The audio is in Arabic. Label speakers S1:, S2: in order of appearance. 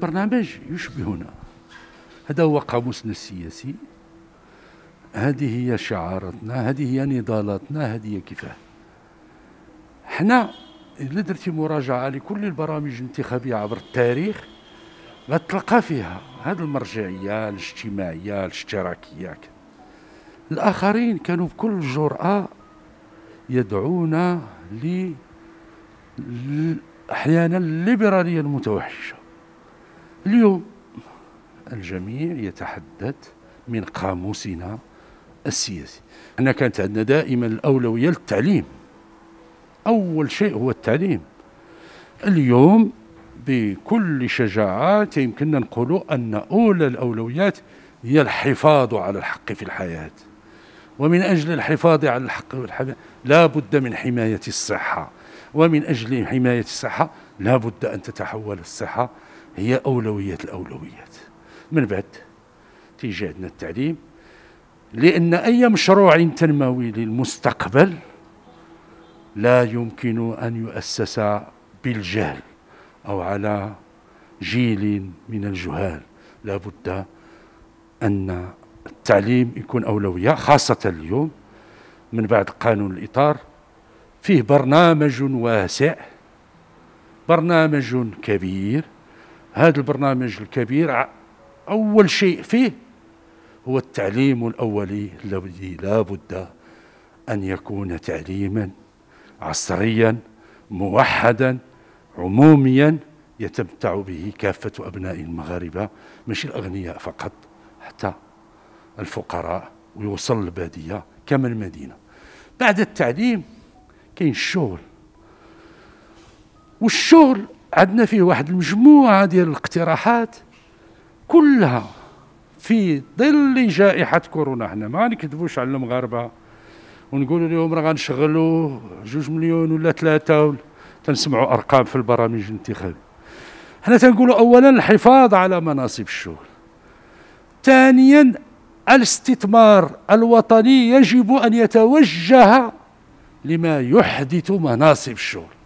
S1: برنامج يشبهنا هذا هو قاموسنا السياسي هذه هي شعاراتنا هذه هي نضالاتنا هذه هي كيفاه حنا الا درتي مراجعه لكل البرامج الانتخابيه عبر التاريخ غتلقى فيها هذه المرجعيه الاجتماعيه الاشتراكيه الاخرين كانوا بكل جراه يدعون ل احيانا الليبراليه المتوحشه اليوم الجميع يتحدث من قاموسنا السياسي احنا كانت عندنا دائما الاولويه للتعليم اول شيء هو التعليم اليوم بكل شجاعه يمكننا نقول ان اولى الاولويات هي الحفاظ على الحق في الحياه ومن اجل الحفاظ على الحق في الحياه لا بد من حمايه الصحه ومن اجل حمايه الصحه لا بد ان تتحول الصحه هي أولوية الأولويات من بعد تيجي عندنا التعليم لأن أي مشروع تنموي للمستقبل لا يمكن أن يؤسس بالجهل أو على جيل من الجهال لا بد أن التعليم يكون أولوية خاصة اليوم من بعد قانون الإطار فيه برنامج واسع برنامج كبير هذا البرنامج الكبير أول شيء فيه هو التعليم الأولي الذي لا بد أن يكون تعليما عصريا موحدا عموميا يتمتع به كافة أبناء المغاربة مش الأغنياء فقط حتى الفقراء ويوصل البادية كما المدينة بعد التعليم كاين الشغل والشغل عندنا فيه واحد المجموعه ديال الاقتراحات كلها في ظل جائحه كورونا حنا ما نكذبوش على المغاربه ونقولوا لهم راه غنشغلوا جوج مليون ولا ثلاثه تنسمعوا ارقام في البرامج الانتخابيه حنا تنقولوا اولا الحفاظ على مناصب الشغل ثانيا الاستثمار الوطني يجب ان يتوجه لما يحدث مناصب الشغل